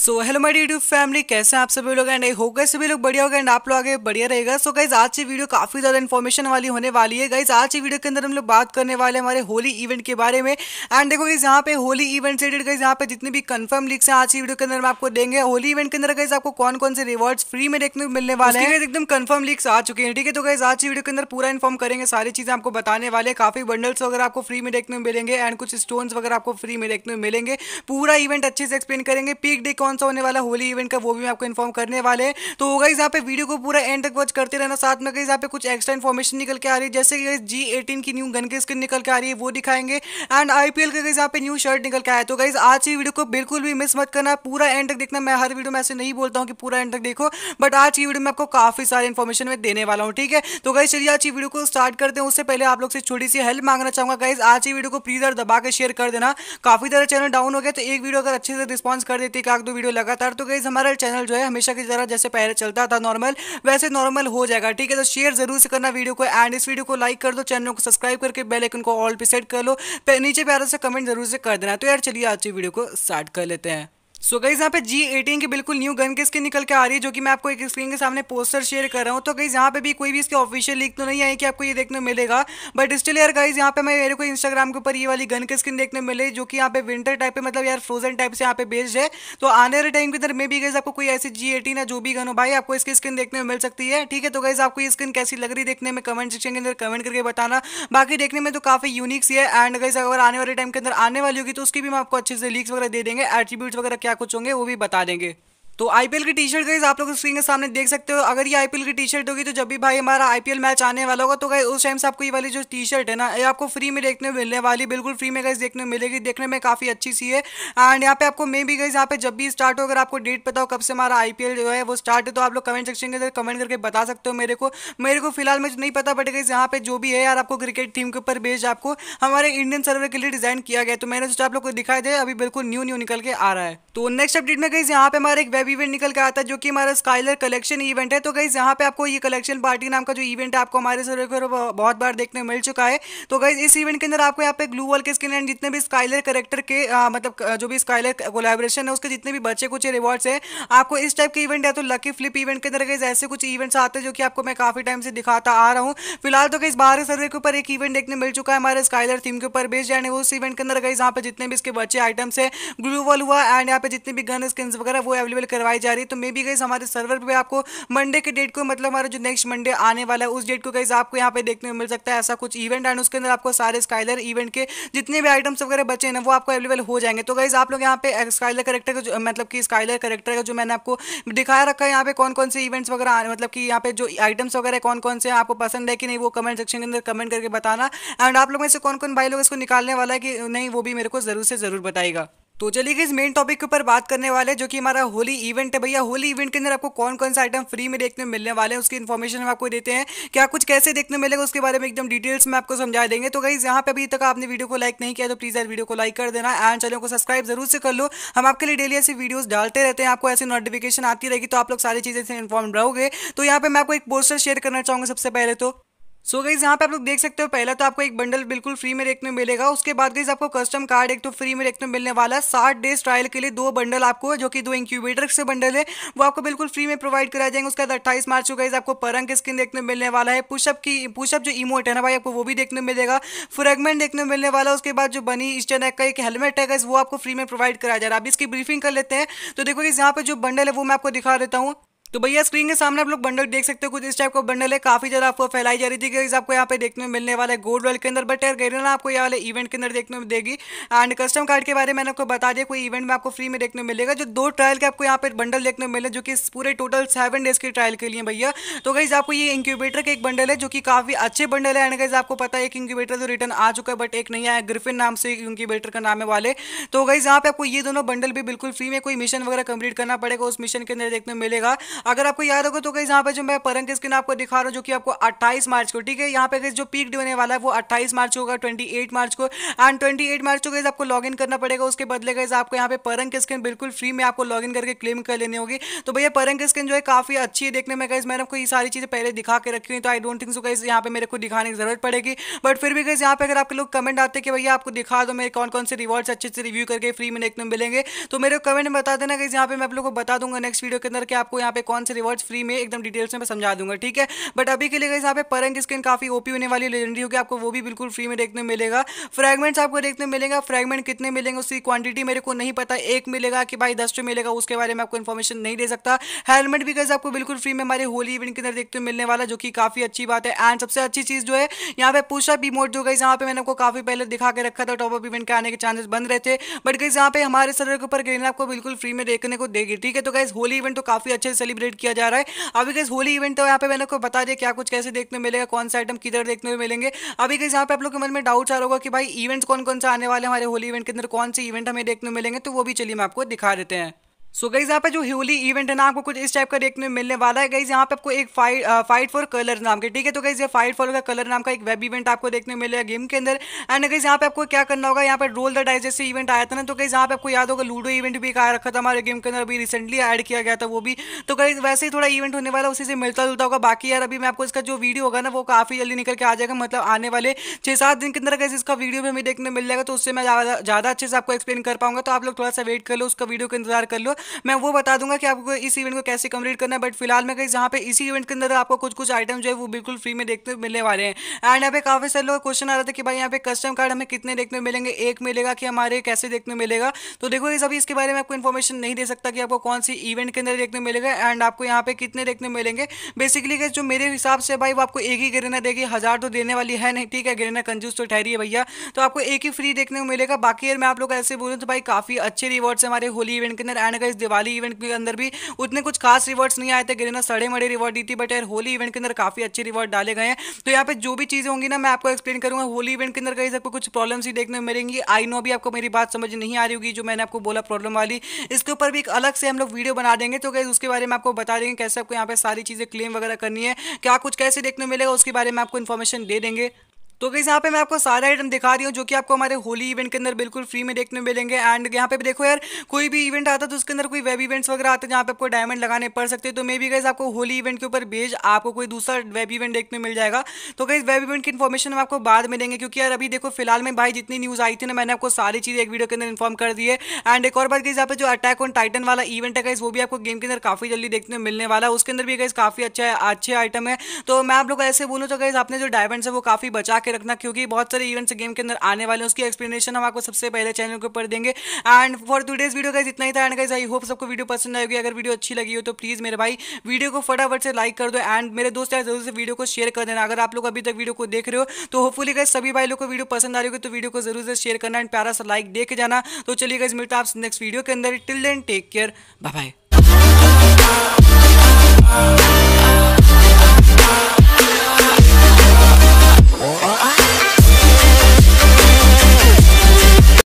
so hello my YouTube family कैसे हैं आप सभी लोग एंड हो गए सभी लोग बढ़िया हो गए एंड आप लोग आगे बढ़िया रहेगा सो so, गाइज आज की वीडियो काफ़ी ज़्यादा इन्फॉर्मेशन वाली होने वाली है गाइज आज की वीडियो के अंदर हम लोग बात करने वाले हमारे होली इवेंट के बारे में एंड देखो गाइज यहाँ पे होली इवेंट से रिलेटेड गाइज यहाँ पे जितनी भी कन्फर्म लीक्स हैं आज की वीडियो के अंदर हम आपको देंगे होली इवेंट के अंदर गाइज आपको कौन कौन से रिवॉर्ड्स फ्री में देखने को मिलने वाले हैं एकदम कन्फर्म लिक्स आ चुके हैं ठीक है तो गाइज आज की वीडियो के अंदर पूरा इन्फॉर्म करेंगे सारी चीज़ें आपको बताने वाले काफ़ी बंडल्स वगैरह आपको फ्री में देखने को मिलेंगे एंड कुछ स्टोन्स वगैरह आपको फ्री में देखने को मिलेंगे पूरा इवेंट अच्छे से एक्सप्लेन करेंगे पीक डे कौन सा होने वाला होली इवेंट का वो भी मैं आपको इन्फॉर्म करने वाले हैं तो होगा यहाँ पे वीडियो को पूरा एंड तक वॉच करते रहना साथ में कहीं यहाँ पे कुछ एक्स्ट्रा इन्फॉर्मेशन निकल के आ रही है जैसे कि जी एटीन की न्यू गन की स्किन निकल के आ रही है वो दिखाएंगे एंड आईपीएल का यहाँ पे न्यू शर्ट निकल के आया तो गाइज आज की वीडियो को बिल्कुल भी मिस मत करना पूरा एंड तक देखना मैं हर वीडियो में ऐसे नहीं बोलता हूँ कि पूरा एंड तक देखो बट आज की वीडियो में आपको काफी सारी इन्फॉर्मेशन में देने वाला हूँ ठीक है तो गाइज चलिए आज की वीडियो को स्टार्ट करते हैं उससे पहले आप लोग से छोटी सी हेल्प मांगना चाहूंगा गाइज आज की वीडियो को प्लीज दबा के शेयर कर देना काफी तरह चैनल डाउन हो गया तो एक वीडियो अगर अच्छे से रिस्पॉन्स कर देती है एक दो वीडियो लगातार तो गई हमारा चैनल जो है हमेशा की तरह जैसे पहले चलता था नॉर्मल वैसे नॉर्मल हो जाएगा ठीक है तो शेयर जरूर से करना वीडियो को एंड इस वीडियो को लाइक कर दो चैनल को सब्सक्राइब करके बेलाइकन को ऑल पे सेट कर लो नीचे प्यारों से कमेंट जरूर से कर देना तो यार चलिए आज की वीडियो को स्टार्ट कर लेते हैं सो so यहाँ पे जी एटीन की बिल्कुल न्यू गन की स्किन निकल के आ रही है जो कि मैं आपको एक स्क्रीन के सामने पोस्टर शेयर कर रहा हूँ तो गई यहाँ पे भी कोई भी इसके ऑफिशियल लीक तो नहीं आई कि आपको ये देखने मिलेगा बट स्टिल यार गाइज यहाँ पे मैं मेरे को इंस्टाग्राम के ऊपर ये वाली गन की स्किन देखने मिले जो कि यहाँ पे विंटर टाइप पे मतलब यार फ्रोजन टाइप से यहाँ पे बेस्ड है तो आने वाले टाइम के अंदर में भी गई आपको कोई ऐसी जी एटीन या जो भी गन हो भाई आपको इसकी स्किन देखने में मिल सकती है ठीक है तो गाइज आपको ये स्किन कैसी लग रही देखने में कमेंट सेक्शन के अंदर कमेंट करके बताना बाकी देखने में तो काफी यूनिक सी है एंड गाइज अगर आने वाले टाइम के अंदर आने वाली होगी तो उसकी भी हम आपको अच्छे से लीक्स वगैरह दे देंगे एट्रीब्यूट वगैरह क्या कुछ होंगे वो भी बता देंगे तो आईपीएल की टी शर्ट गई आप लोग स्क्रीन के सामने देख सकते हो अगर ये आईपीएल की टी शर्ट होगी तो जब भी भाई हमारा आईपीएल मैच आने वाला होगा तो गई उस टाइम से आपको ये वाली जो टी शर्ट है ना ये आपको फ्री में देखने मिलने वाली बिल्कुल फ्री में गई देखने मिलेगी देखने में काफ़ी अच्छी सी है एंड यहाँ पे आपको मे भी गई यहाँ पे जब भी स्टार्ट हो अगर आपको डेट पता हो कब से हमारा आईपीएल जो है वो स्टार्ट है तो आप लोग कमेंट सेक्शन के अंदर कमेंट करके बता सकते हो मेरे को मेरे को फिलहाल मुझे नहीं पता पड़ेगा गई यहाँ पे जो भी है यार आपको क्रिकेट टीम के ऊपर बेस्ड आपको हमारे इंडियन सर्वर के लिए डिजाइन किया गया तो मैंने सोचा आप लोग को दिखाई दे अभी बिल्कुल न्यू न्यू निकल के आ रहा है तो नेक्स्ट अपडेट में गई यहाँ पे हमारे एक वेब वेब इवेंट निकल के आता है जो कि हमारा स्काइलर कलेक्शन इवेंट है तो गाइज यहाँ पे आपको ये कलेक्शन पार्टी नाम का जो इवेंट है आपको हमारे सर बहुत बार देखने मिल चुका है तो गाइज इस इवेंट के अंदर आपको यहाँ पे ग्लू वॉल के स्किन एंड जितने भी स्काइलर करेक्टर के आ, मतलब जो भी स्काइलर कोलेबरेशन है उसके जितने भी बच्चे कुछ रिवॉर्ड्स है आपको इस टाइप के इवेंट है तो लकी फ्लिप इवेंट के अंदर गाइज ऐसे कुछ इवेंट्स आते हैं जो कि आपको मैं काफी टाइम से दिखाता आ रहा हूँ फिलहाल तो गाइज बारह सर के ऊपर एक इवेंट देखने मिल चुका है हमारे स्काइलर थीम के ऊपर बेस्ड यानी उस इवेंट के अंदर गाइज यहाँ पे जितने भी इसके बच्चे आइटम्स है ग्लू वॉल हुआ एंड यहाँ पे जितने भी गन स्किन वगैरह वो अवेलेबल करवाई जा रही है तो मे बी गई हमारे सर्वर पर आपको मंडे के डेट को मतलब हमारा जो नेक्स्ट मंडे आने वाला है उस डेट को गई आपको यहाँ पे देखने को मिल सकता है ऐसा कुछ इवेंट एंड उसके अंदर आपको सारे स्काइलर इवेंट के जितने भी आइटम्स वगैरह बचे हैं वो आपको अवेलेबल हो जाएंगे तो गाइज आप लोग यहाँ पे स्काइलर करेक्टर का मतलब कि स्काइलर करेक्टर का जो मैंने आपको दिखाया रखा है यहाँ पे कौन कौन से इवेंट्स वगैरह मतलब कि यहाँ पे जो आइटम्स वगैरह कौन कौन से आपको पसंद है कि नहीं वो कमेंट सेक्शन के अंदर कमेंट करके बताना एंड आप लोग में से कौन कौन भाई लोग इसको निकालने वाला है कि नहीं वो भी मेरे को जरूर से जरूर बताएगा तो चलिए इस मेन टॉपिक के ऊपर बात करने वाले जो कि हमारा होली इवेंट है भैया होली इवेंट के अंदर आपको कौन कौन सा आइटम फ्री में देखने मिलने वाले हैं उसकी इन्फॉर्मेशन हम आपको देते हैं क्या कुछ कैसे देखने मिलेगा उसके बारे में एकदम डिटेल्स में आपको समझा देंगे तो गई यहाँ पे अभी तक आपने वीडियो को लाइक नहीं किया तो प्लीज़ यार वीडियो को लाइक कर देना एंड चैनल को सब्सक्राइब जरूर से कर लो हम आपके लिए डेली ऐसी वीडियोज डालते रहते हैं आपको ऐसी नोटिफिकेशन आती रहेगी तो आप लोग सारी चीज़ें इन्फॉर्म रहोगे तो यहाँ पर मैं आपको एक पोस्टर शेयर करना चाहूँगा सबसे पहले तो सो so गाइज यहाँ पे आप लोग देख सकते हो पहला तो आपको एक बंडल बिल्कुल फ्री में देखने मिलेगा उसके बाद गाइज आपको कस्टम कार्ड एक तो फ्री में देखने मिलने वाला है साठ डेज ट्रायल के लिए दो बंडल आपको जो कि दो इंक्यूबेटर से बंडल है वो आपको बिल्कुल फ्री में प्रोवाइड कराया जाएंगे उसके बाद अट्ठाईस मार्च को गाइज आपको परंग स्किन देखने मिलने वाला है पुशअप की पुशअप जो इमोट है ना भाई आपको वो भी देखने मिलेगा फ्रेगमेंट देखने मिलने वाला है उसके बाद जो बनी ईस्टर्न एग का एक हेलमेट है वो आपको फ्री में प्रोवाइड कराया जा रहा है अब इसकी ब्रीफिंग कर लेते हैं तो देखो गाइज यहाँ पर जो बंडल है वो मैं आपको दिखा देता हूँ तो भैया स्क्रीन के सामने आप लोग बंडल देख सकते हो कुछ इस टाइप का बंडल है काफी ज्यादा आपको फैलाई जा रही थी गाइज आपको यहाँ पे देखने में मिलने वाला है गोल्ड वर्ल्ड के अंदर बट यार ना आपको ये वाले इवेंट के अंदर देखने में देगी एंड कस्टम कार्ड के बारे में मैंने आपको बता दिया कोई इवेंट में आपको फ्री में देखने में मिलेगा जो दो ट्रायल के आपको यहाँ पर बंडल देखने में मिले जो कि पूरे टोटल सेवन डेज के ट्रायल के लिए भैया तो गाइज आपको ये इंक्यूबेटर का एक बंडल है जो कि काफी अच्छे बंडल है एंड गाइज आपको पता है एक इंक्यूबेटर तो रिटर्न आ चुका है बट एक नहीं आया ग्रिफिन नाम से इंक्यूबेटर का नाम है वाले तो गई यहाँ पे आपको ये दोनों बंडल भी बिल्कुल फ्री में कोई मिशन वगैरह कंप्लीट करना पड़ेगा उस मिशन के अंदर देखने में मिलेगा अगर आपको याद होगा तो कहीं यहाँ पे जो मैं परंग स्क्रीन आपको दिखा रहा हूँ जो कि आपको अट्ठाईस मार्च को ठीक है यहाँ पे जो पीक डे होने वाला है वो 28 मार्च होगा ट्वेंटी मार्च को एंड ट्वेंटी मार्च को गाइज आपको लॉग करना पड़ेगा उसके बदले गए आपको यहाँ पे परंग स्क्रीन बिल्कुल फ्री में आपको लॉग करके क्लेम कर लेनी होगी तो भैया परंग स्क्रीन जो है काफी अच्छी है देखने में गाइज मैंने आपको ये सारी चीजें पहले दिखा के रखी हुई तो I don't think so guys यहाँ पे मेरे को दिखाने की जरूरत पड़ेगी बट फिर भी गाइज यहाँ पे अगर आपके लोग कमेंट आते कि भैया आपको दिखा दो मेरे कौन कौन से रिवॉर्ड्स अच्छे से रिव्यू करके फ्री में देखने मिलेंगे तो मेरे को कमेंट में बता देना गाइज यहाँ पे मैं आप लोग को बता दूंगा नेक्स्ट वीडियो के अंदर कि आपको यहाँ पे कौन से रिवॉर्ड्स फ्री में एकदम डिटेल्स में समझा दूंगा ठीक है बट अभी के लिए कहीं पे परंग स्किन काफ़ी ओपी होने वाली लेजेंडरी होगी आपको वो भी बिल्कुल फ्री में देखने मिलेगा फ्रेगमेंट्स आपको देखने मिलेगा फ्रेगमेंट कितने मिलेंगे उसकी क्वांटिटी मेरे को नहीं पता एक मिलेगा कि भाई दस मिलेगा उसके बारे में आपको इन्फॉर्मेशन नहीं दे सकता हेलमेट भी कैसे आपको बिल्कुल फ्री में हमारे होली इवेंट के अंदर देखते मिलने वाला जो कि काफ़ी अच्छी बात है एंड सबसे अच्छी चीज़ जो है यहाँ पे भी इमोट जो गई जहाँ पे मैंने आपको काफ़ी पहले दिखा के रखा था टॉप अप इवेंट के आने के चांसेस बन रहे थे बट गई यहाँ पे हमारे सर के ऊपर ग्रेन आपको बिल्कुल फ्री में देखने को देगी ठीक है तो गई होली इवेंट तो काफ़ी अच्छे से सेलिब्रेट किया जा रहा है अभी कैसे होली इवेंट तो यहाँ पे मैंने आपको बता दिया क्या कुछ कैसे देखने मिलेगा कौन सा आइटम किधर देखने में मिलेंगे अभी कैसे यहाँ पे आप लोग के मन में डाउट आ रहा होगा कि भाई इवेंट्स कौन कौन सा आने वाले हमारे होली इवेंट के अंदर कौन से इवेंट हमें देखने मिलेंगे तो वो भी चलिए मैं आपको दिखा देते हैं सो गईज यहाँ पे जो ह्यूली इवेंट है ना आपको कुछ इस टाइप का देखने में मिलने वाला है गईज यहाँ पे आपको एक फाइट फाइट फॉर कलर नाम के ठीक है तो गई ये फाइट फॉर का कलर नाम का एक वेब इवेंट आपको देखने में मिलेगा गेम के अंदर एंड गई यहाँ पे आपको क्या करना होगा यहाँ पे रोल द डाइज जैसे इवेंट आया था ना तो गई यहाँ पे आपको याद होगा लूडो इवेंट भी कहा रखा था हमारे गेम के अंदर अभी रिसेंटली एड किया गया था वो भी तो गई वैसे ही थोड़ा इवेंट होने वाला उसी से मिलता जुलता होगा बाकी यार अभी मैं आपको इसका जो वीडियो होगा ना वो काफ़ी जल्दी निकल के आ जाएगा मतलब आने वाले छः सात दिन के अंदर गई इसका वीडियो भी हमें देखने मिल जाएगा तो उससे मैं ज़्यादा अच्छे से आपको एक्सप्लेन कर पाऊंगा तो आप लोग थोड़ा सा वेट कर लो उसका वीडियो का इंतजार कर लो मैं वो बता दूंगा कि आपको इस इवेंट को कैसे कंप्लीट करना है बट फिलहाल मैं कहीं जहाँ पे इसी इवेंट के अंदर आपको कुछ कुछ आइटम जो है वो बिल्कुल फ्री में देखने मिलने वाले हैं एंड यहाँ पे काफ़ी सारे लोग क्वेश्चन आ रहा था कि भाई यहाँ पे कस्टम कार्ड हमें कितने देखने मिलेंगे एक मिलेगा कि हमारे कैसे देखने मिलेगा तो देखो इस अभी इसके बारे में आपको इन्फॉर्मेशन नहीं दे सकता कि आपको कौन सी इवेंट के अंदर देखने मिलेगा एंड आपको यहाँ पे कितने देखने मिलेंगे बेसिकली जो मेरे हिसाब से भाई वो आपको एक ही गिरना देगी हज़ार तो देने वाली है नहीं ठीक है गिरना कंजूस तो ठहरी है भैया तो आपको एक ही फ्री देखने को मिलेगा बाकी यार मैं आप लोग ऐसे बोलूँ तो भाई काफ़ी अच्छे रिवॉर्ड्स हमारे होली इवेंट के अंदर एंड इस दिवाली इवेंट के अंदर भी उतने कुछ खास रिवॉर्ड्स नहीं आए थे गिरिना सड़े मड़े रिवॉर्ड दी थी बट यार होली इवेंट के अंदर काफ़ी अच्छे रिवॉर्ड डाले गए हैं तो यहाँ पे जो भी चीज़ें होंगी ना मैं आपको एक्सप्लेन करूंगा होली इवेंट के अंदर कहीं आपको कुछ प्रॉब्लम्स ही देखने मिलेंगी आई नो भी आपको मेरी बात समझ नहीं आ रही होगी जो मैंने आपको बोला प्रॉब्लम वाली इसके ऊपर भी एक अलग से हम लोग वीडियो बना देंगे तो कहीं उसके बारे में आपको बता देंगे कैसे आपको यहाँ पे सारी चीज़ें क्लेम वगैरह करनी है क्या कुछ कैसे देखने मिलेगा उसके बारे में आपको इन्फॉर्मेशन दे देंगे तो गई यहाँ पे मैं आपको सारे आइटम दिखा रही हूँ जो कि आपको हमारे होली इवेंट के अंदर बिल्कुल फ्री में देखने मिलेंगे एंड यहाँ पे देखो यार कोई भी इवेंट आता है तो उसके अंदर कोई वेब इवेंट्स वगैरह आते हैं जहाँ पे आपको डायमंड लगाने पड़ सकते हैं तो मे भी गई आपको होली इवेंट के ऊपर भेज आपको कोई दूसरा वेब इवेंट देखने मिल जाएगा तो गई वेब इवेंट की इन्फॉर्मेशन हम आपको बाद में देंगे क्योंकि यार अभी देखो फिलहाल में भाई जितनी न्यूज़ आई थी ना मैंने आपको सारी चीज़ें एक वीडियो के अंदर इन्फॉर्म कर दी है एंड एक और बात गई यहाँ पर जो अटैक ऑन टाइटन वाला इवेंट है गाइज वो भी आपको गेम के अंदर काफ़ी जल्दी देखने मिलने वाला है उसके अंदर भी गाइज काफ़ी अच्छा अच्छे आइटम है तो मैं आप लोग ऐसे बोलूँ तो गाइज आपने जो डायमंड्स है वो काफ़ी बचा के रखना क्योंकि बहुत सारे इवेंट्स गेम के अंदर आने वाले हैं उसकी एक्सप्लेनेशन हम आपको सबसे पहले चैनल के ऊपर देंगे and for two days video का इतना ही था एंड गाइज आई होप सबको वीडियो पसंद आएगी अगर वीडियो अच्छी लगी हो तो प्लीज़ मेरे भाई वीडियो को फटाफट से लाइक कर दो एंड मेरे दोस्त यार जरूर से वीडियो को शेयर कर देना अगर आप लोग अभी तक वीडियो को देख रहे हो तो होपफुली गाइज सभी भाई लोग को वीडियो पसंद आ रही होगी तो वीडियो को जरूर से शेयर करना एंड प्यारा सा लाइक देख जाना तो चलिए गाइज मिलता आप नेक्स्ट वीडियो के अंदर till then take care bye Oh, oh,